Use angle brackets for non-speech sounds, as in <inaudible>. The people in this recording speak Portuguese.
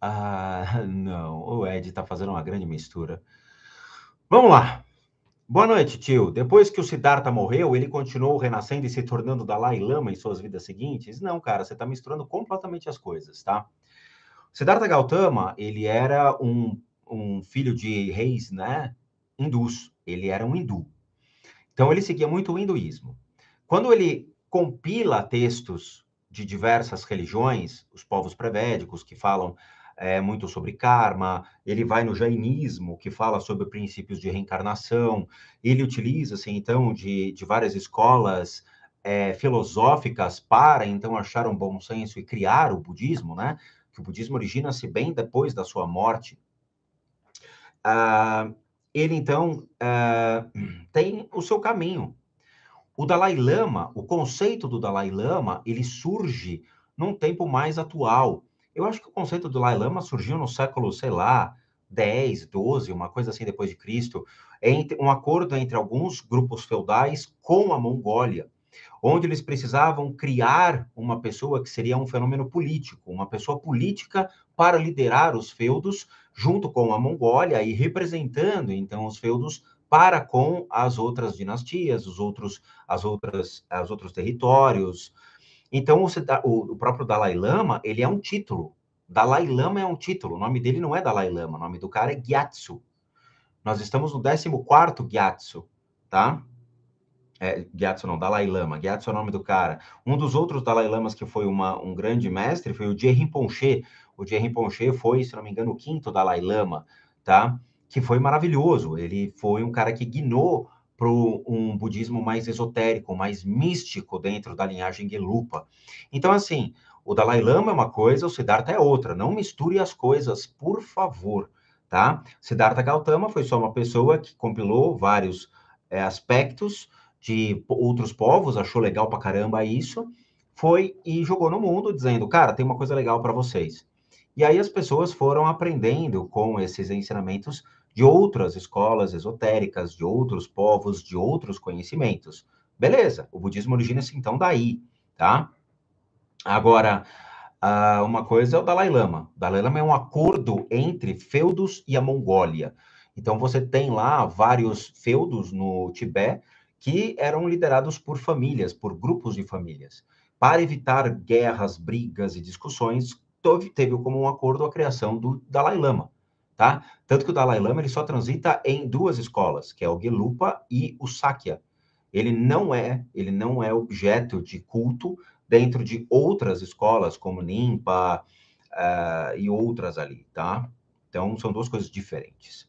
Ah, <laughs> não, o Ed está fazendo uma grande mistura. Vamos lá. Boa noite, tio. Depois que o Siddhartha morreu, ele continuou renascendo e se tornando Dalai Lama em suas vidas seguintes? Não, cara, você está misturando completamente as coisas, tá? O Siddhartha Gautama, ele era um, um filho de reis, né? Hindus. Ele era um hindu. Então, ele seguia muito o hinduísmo. Quando ele compila textos de diversas religiões, os povos prevédicos que falam é, muito sobre karma, ele vai no jainismo, que fala sobre princípios de reencarnação, ele utiliza-se, assim, então, de, de várias escolas é, filosóficas para, então, achar um bom senso e criar o budismo, né? Que o budismo origina-se bem depois da sua morte. Ah, ele, então, ah, tem o seu caminho, o Dalai Lama, o conceito do Dalai Lama, ele surge num tempo mais atual. Eu acho que o conceito do Dalai Lama surgiu no século, sei lá, 10, 12, uma coisa assim depois de Cristo, entre um acordo entre alguns grupos feudais com a Mongólia, onde eles precisavam criar uma pessoa que seria um fenômeno político, uma pessoa política para liderar os feudos junto com a Mongólia e representando então os feudos para com as outras dinastias, os outros, as outras, os outros territórios, então, tá, o, o próprio Dalai Lama, ele é um título. Dalai Lama é um título. O nome dele não é Dalai Lama, o nome do cara é Gyatso. Nós estamos no 14º Gyatso, tá? É, Gyatso não, Dalai Lama. Gyatso é o nome do cara. Um dos outros Dalai Lamas que foi uma, um grande mestre foi o Jerry Ponche. O Jerry Ponche foi, se não me engano, o quinto Dalai Lama, tá? Que foi maravilhoso. Ele foi um cara que guinou para um budismo mais esotérico, mais místico dentro da linhagem Gelupa. Então, assim, o Dalai Lama é uma coisa, o Siddhartha é outra. Não misture as coisas, por favor, tá? Siddhartha Gautama foi só uma pessoa que compilou vários é, aspectos de outros povos, achou legal pra caramba isso, foi e jogou no mundo dizendo, cara, tem uma coisa legal para vocês. E aí as pessoas foram aprendendo com esses ensinamentos de outras escolas esotéricas, de outros povos, de outros conhecimentos. Beleza, o budismo origina-se então daí, tá? Agora, uma coisa é o Dalai Lama. O Dalai Lama é um acordo entre feudos e a Mongólia. Então você tem lá vários feudos no Tibete que eram liderados por famílias, por grupos de famílias. Para evitar guerras, brigas e discussões, teve como um acordo a criação do Dalai Lama, tá? Tanto que o Dalai Lama ele só transita em duas escolas, que é o Gelupa e o Sakya. Ele não é, ele não é objeto de culto dentro de outras escolas como Nimpa uh, e outras ali, tá? Então são duas coisas diferentes.